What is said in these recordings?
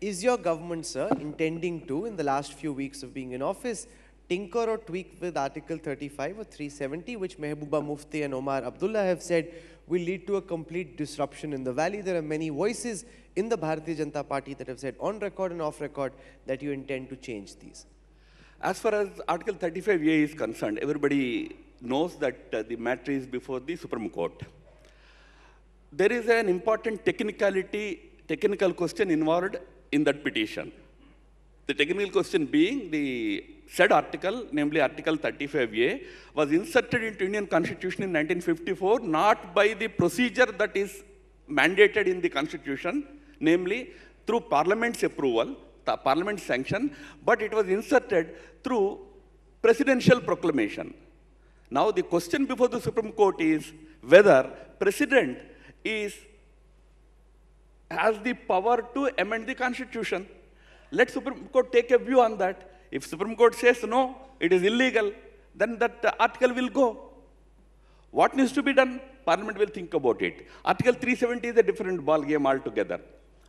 Is your government, sir, intending to, in the last few weeks of being in office, tinker or tweak with Article 35 or 370, which Mehbooba Mufti and Omar Abdullah have said will lead to a complete disruption in the valley. There are many voices in the Bharatiya Janata Party that have said on record and off record that you intend to change these. As far as Article 35A is concerned, everybody knows that uh, the matter is before the Supreme Court. There is an important technicality, technical question involved in that petition. The technical question being the said article, namely Article 35A, was inserted into Indian Constitution in 1954, not by the procedure that is mandated in the Constitution, namely through Parliament's approval, the Parliament sanction, but it was inserted through presidential proclamation. Now the question before the Supreme Court is whether president is has the power to amend the constitution. Let Supreme Court take a view on that. If Supreme Court says no, it is illegal, then that uh, article will go. What needs to be done? Parliament will think about it. Article 370 is a different ball game altogether.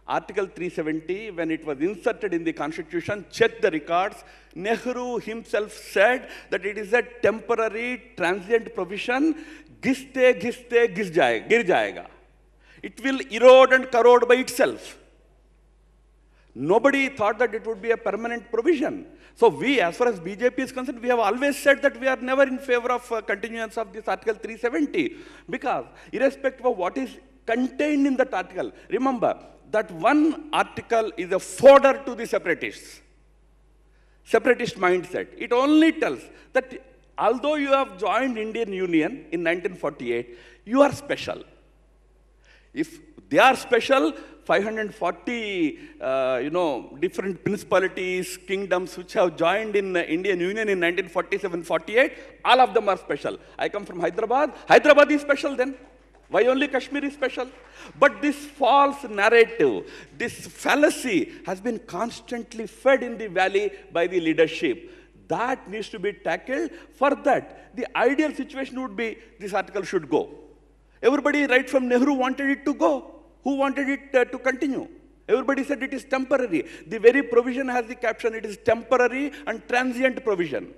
Article 370, when it was inserted in the Constitution, check the records, Nehru himself said that it is a temporary transient provision, giste, giste, gis jayega, gir jayega. It will erode and corrode by itself. Nobody thought that it would be a permanent provision. So we, as far as BJP is concerned, we have always said that we are never in favor of uh, continuance of this Article 370 because irrespective of what is contained in that article, remember that one article is a fodder to the separatists, separatist mindset. It only tells that although you have joined Indian Union in 1948, you are special. If they are special, 540, uh, you know, different principalities, kingdoms which have joined in the Indian Union in 1947-48, all of them are special. I come from Hyderabad. Hyderabad is special then. Why only Kashmir is special? But this false narrative, this fallacy has been constantly fed in the valley by the leadership. That needs to be tackled. For that, the ideal situation would be this article should go. Everybody, right from Nehru, wanted it to go. Who wanted it uh, to continue? Everybody said it is temporary. The very provision has the caption, it is temporary and transient provision.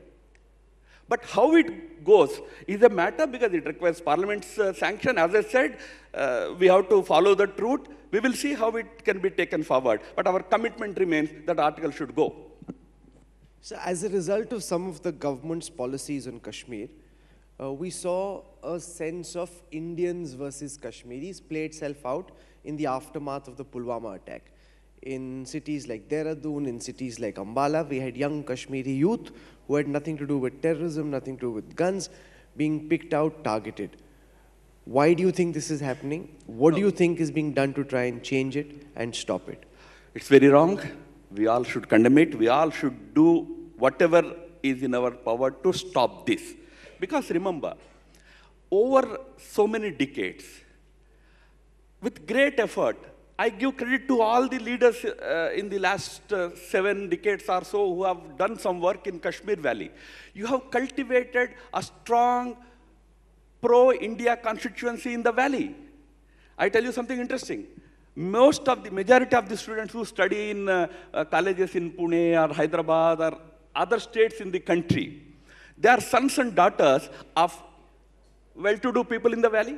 But how it goes is a matter because it requires Parliament's uh, sanction. As I said, uh, we have to follow that route. We will see how it can be taken forward. But our commitment remains that article should go. So as a result of some of the government's policies on Kashmir, uh, we saw a sense of Indians versus Kashmiris play itself out in the aftermath of the Pulwama attack. In cities like Dehradun, in cities like Ambala, we had young Kashmiri youth who had nothing to do with terrorism, nothing to do with guns, being picked out, targeted. Why do you think this is happening? What do you think is being done to try and change it and stop it? It's very wrong. We all should condemn it. We all should do whatever is in our power to stop this. Because remember, over so many decades, with great effort, I give credit to all the leaders uh, in the last uh, seven decades or so who have done some work in Kashmir Valley. You have cultivated a strong pro-India constituency in the valley. I tell you something interesting. Most of the majority of the students who study in uh, uh colleges in Pune or Hyderabad or other states in the country, they are sons and daughters of well-to-do people in the valley.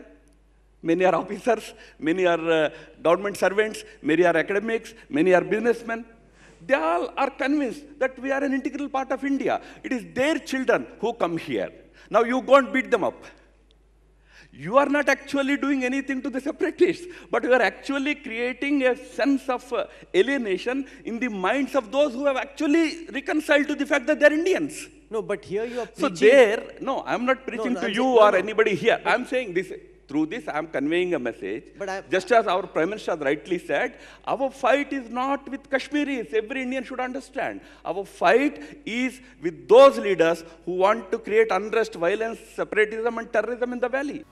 Many are officers, many are uh, government servants, many are academics, many are businessmen. They all are convinced that we are an integral part of India. It is their children who come here. Now you go and beat them up. You are not actually doing anything to the separatists, but you are actually creating a sense of uh, alienation in the minds of those who have actually reconciled to the fact that they're Indians. No, but here you are preaching. So there, no, I'm not preaching no, to you or no, anybody here. I'm saying this, through this, I'm conveying a message. But i Just as our Prime Minister rightly said, our fight is not with Kashmiris. Every Indian should understand. Our fight is with those leaders who want to create unrest, violence, separatism, and terrorism in the valley.